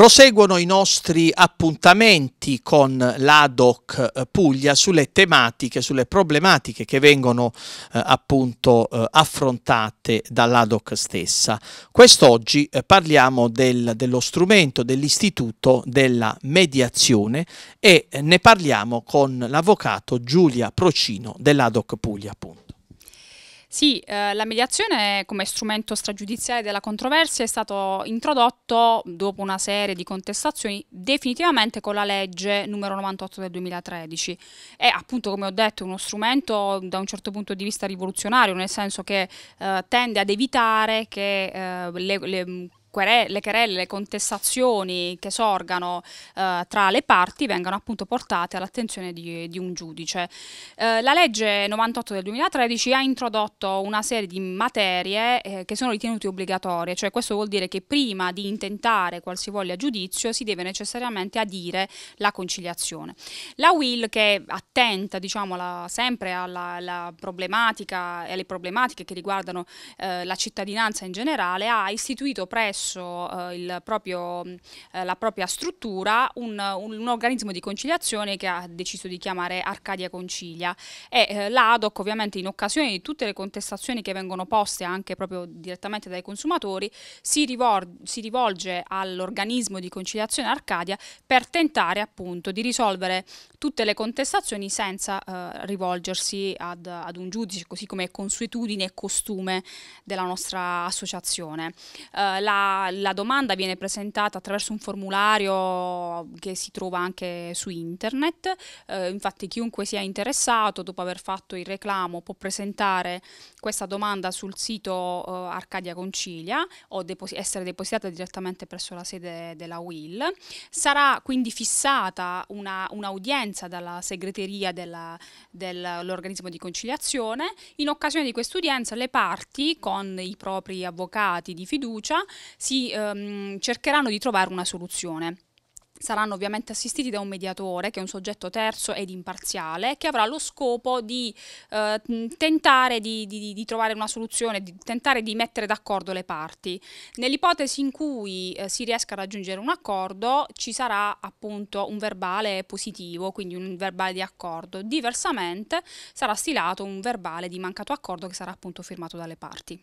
Proseguono i nostri appuntamenti con l'ADOC eh, Puglia sulle tematiche, sulle problematiche che vengono eh, appunto eh, affrontate dall'ADOC stessa. Quest'oggi eh, parliamo del, dello strumento dell'istituto della mediazione e eh, ne parliamo con l'avvocato Giulia Procino dell'ADOC Puglia. Appunto. Sì, eh, la mediazione come strumento stragiudiziale della controversia è stato introdotto dopo una serie di contestazioni definitivamente con la legge numero 98 del 2013. È appunto, come ho detto, uno strumento da un certo punto di vista rivoluzionario, nel senso che eh, tende ad evitare che eh, le, le le querelle, le contestazioni che sorgano eh, tra le parti vengano appunto portate all'attenzione di, di, un giudice. Eh, la legge 98 del 2013 ha introdotto una serie di materie eh, che sono ritenute obbligatorie, cioè questo vuol dire che prima di intentare qualsivoglia giudizio si deve necessariamente adire la conciliazione. La Will che attenta diciamo, la, sempre alla, alla, problematica e alle problematiche che riguardano eh, la cittadinanza in generale ha istituito presso presso eh, proprio, eh, la propria struttura un, un, un, organismo di conciliazione che ha deciso di chiamare Arcadia Concilia e eh, l'ADOC ovviamente in occasione di tutte le contestazioni che vengono poste anche proprio direttamente dai consumatori si, si rivolge all'organismo di conciliazione Arcadia per tentare appunto di risolvere tutte le contestazioni senza eh, rivolgersi ad, ad un giudice così come è consuetudine e costume della nostra associazione. Uh, la la, domanda viene presentata attraverso un formulario che si trova anche su internet, eh, infatti chiunque sia interessato dopo aver fatto il reclamo può presentare questa domanda sul sito eh, Arcadia Concilia o depos- essere depositata direttamente presso la sede della WIL. Sarà quindi fissata una, un'audienza dalla segreteria della, dell'organismo di conciliazione. In occasione di quest'udienza le parti con i propri avvocati di fiducia si ehm, cercheranno di trovare una soluzione. Saranno ovviamente assistiti da un mediatore che è un soggetto terzo ed imparziale che avrà lo scopo di eh, tentare di, di, di, trovare una soluzione, di tentare di mettere d'accordo le parti. Nell'ipotesi in cui eh, si riesca a raggiungere un accordo ci sarà appunto un verbale positivo, quindi un verbale di accordo. Diversamente sarà stilato un verbale di mancato accordo che sarà appunto firmato dalle parti.